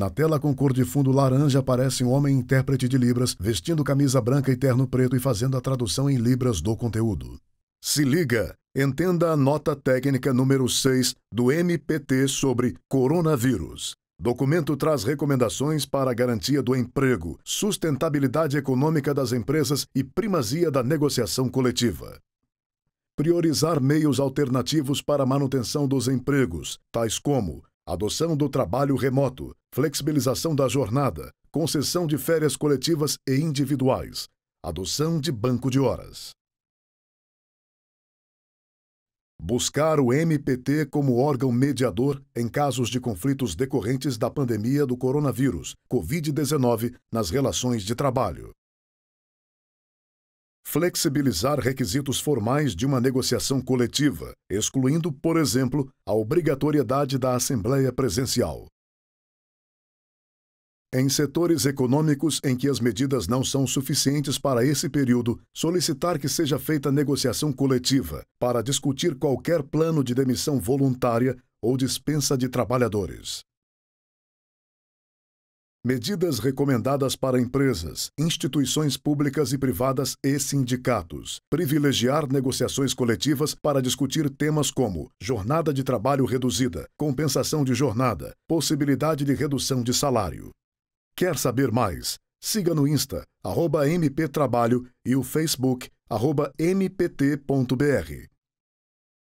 Na tela com cor de fundo laranja aparece um homem intérprete de Libras, vestindo camisa branca e terno preto e fazendo a tradução em Libras do conteúdo. Se liga! Entenda a nota técnica número 6 do MPT sobre coronavírus. Documento traz recomendações para a garantia do emprego, sustentabilidade econômica das empresas e primazia da negociação coletiva. Priorizar meios alternativos para a manutenção dos empregos, tais como adoção do trabalho remoto, flexibilização da jornada, concessão de férias coletivas e individuais, adoção de banco de horas. Buscar o MPT como órgão mediador em casos de conflitos decorrentes da pandemia do coronavírus, Covid-19, nas relações de trabalho. Flexibilizar requisitos formais de uma negociação coletiva, excluindo, por exemplo, a obrigatoriedade da assembleia presencial. Em setores econômicos em que as medidas não são suficientes para esse período, solicitar que seja feita negociação coletiva para discutir qualquer plano de demissão voluntária ou dispensa de trabalhadores. Medidas recomendadas para empresas, instituições públicas e privadas e sindicatos. Privilegiar negociações coletivas para discutir temas como jornada de trabalho reduzida, compensação de jornada, possibilidade de redução de salário. Quer saber mais? Siga no Insta, arroba MPTrabalho e o Facebook, arroba MPT.br.